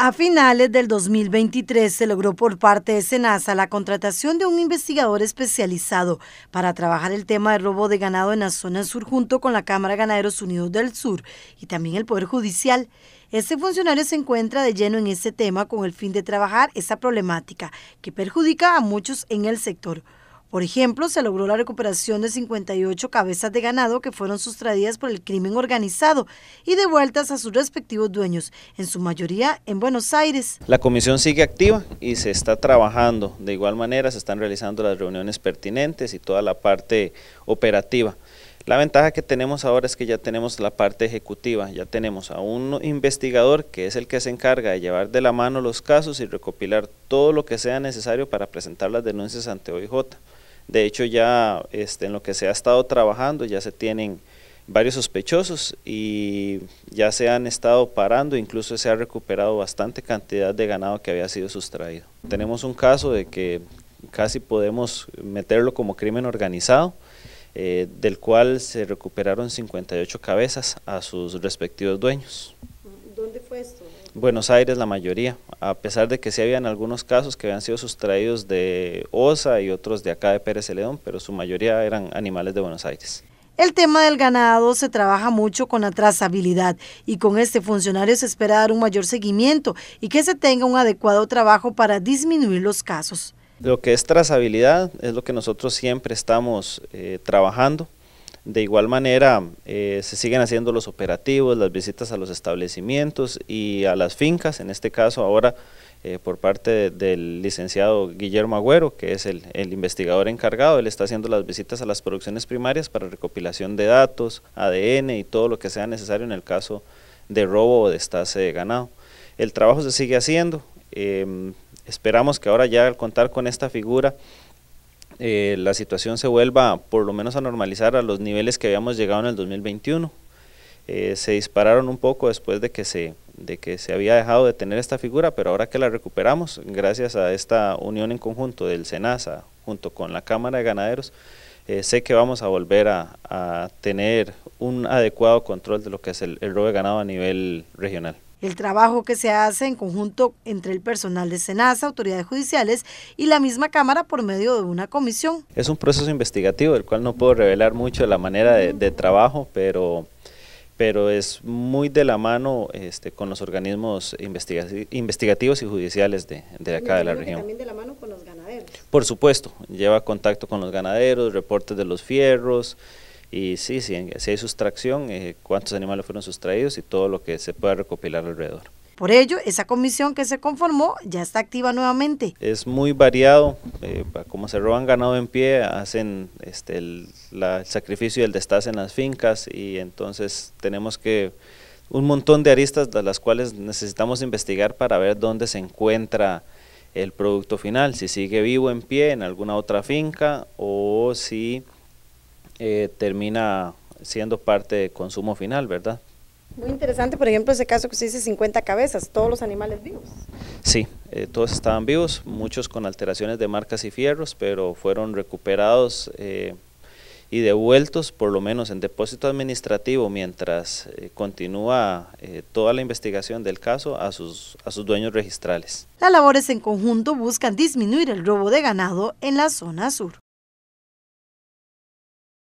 A finales del 2023 se logró por parte de SENASA la contratación de un investigador especializado para trabajar el tema de robo de ganado en la zona sur junto con la Cámara de Ganaderos Unidos del Sur y también el Poder Judicial. Este funcionario se encuentra de lleno en este tema con el fin de trabajar esa problemática que perjudica a muchos en el sector. Por ejemplo, se logró la recuperación de 58 cabezas de ganado que fueron sustraídas por el crimen organizado y devueltas a sus respectivos dueños, en su mayoría en Buenos Aires. La comisión sigue activa y se está trabajando. De igual manera, se están realizando las reuniones pertinentes y toda la parte operativa. La ventaja que tenemos ahora es que ya tenemos la parte ejecutiva, ya tenemos a un investigador que es el que se encarga de llevar de la mano los casos y recopilar todo lo que sea necesario para presentar las denuncias ante OIJ. De hecho, ya este, en lo que se ha estado trabajando, ya se tienen varios sospechosos y ya se han estado parando, incluso se ha recuperado bastante cantidad de ganado que había sido sustraído. Tenemos un caso de que casi podemos meterlo como crimen organizado, eh, del cual se recuperaron 58 cabezas a sus respectivos dueños. ¿Dónde fue esto? Buenos Aires la mayoría, a pesar de que sí habían algunos casos que habían sido sustraídos de OSA y otros de acá de Pérez León, pero su mayoría eran animales de Buenos Aires. El tema del ganado se trabaja mucho con la trazabilidad y con este funcionario se espera dar un mayor seguimiento y que se tenga un adecuado trabajo para disminuir los casos. Lo que es trazabilidad es lo que nosotros siempre estamos eh, trabajando de igual manera, eh, se siguen haciendo los operativos, las visitas a los establecimientos y a las fincas, en este caso ahora eh, por parte del licenciado Guillermo Agüero, que es el, investigador encargado, él está haciendo las visitas a las producciones primarias para recopilación de datos, ADN y todo lo que sea necesario en el caso de robo o de estase de ganado. El trabajo se sigue haciendo, em, esperamos que ahora ya al contar con esta figura, eh, la situación se vuelva por lo menos a normalizar a los niveles que habíamos llegado en el 2021. Eh, se dispararon un poco después de que, se, de que se había dejado de tener esta figura, pero ahora que la recuperamos, gracias a esta unión en conjunto del SENASA junto con la Cámara de Ganaderos, eh, sé que vamos a volver a, tener un adecuado control de lo que es el, el robo de ganado a nivel regional el trabajo que se hace en conjunto entre el personal de SENASA, autoridades judiciales y la misma Cámara por medio de una comisión. Es un proceso investigativo del cual no puedo revelar mucho la manera de, trabajo, pero pero es muy de la mano este, con los organismos investigativos y judiciales de, de acá de la región. También de la mano con los ganaderos. Por supuesto, lleva contacto con los ganaderos, reportes de los fierros, y sí, si hay sustracción, eh, cuántos animales fueron sustraídos y todo lo que se pueda recopilar alrededor. Por ello, esa comisión que se conformó ya está activa nuevamente. Es muy variado, eh, como se roban ganado en pie, hacen este, el, sacrificio y el destace en las fincas y entonces tenemos que un montón de aristas de las cuales necesitamos investigar para ver dónde se encuentra el producto final, si sigue vivo en pie en alguna otra finca o si eh, termina siendo parte de consumo final, ¿verdad? Muy interesante, por ejemplo, ese caso que se dice 50 cabezas, todos los animales vivos. Sí, eh, todos estaban vivos, muchos con alteraciones de marcas y fierros, pero fueron recuperados eh, y devueltos, por lo menos en depósito administrativo, mientras continúa toda la investigación del caso a sus, a sus dueños registrales. Las labores en conjunto buscan disminuir el robo de ganado en la zona sur.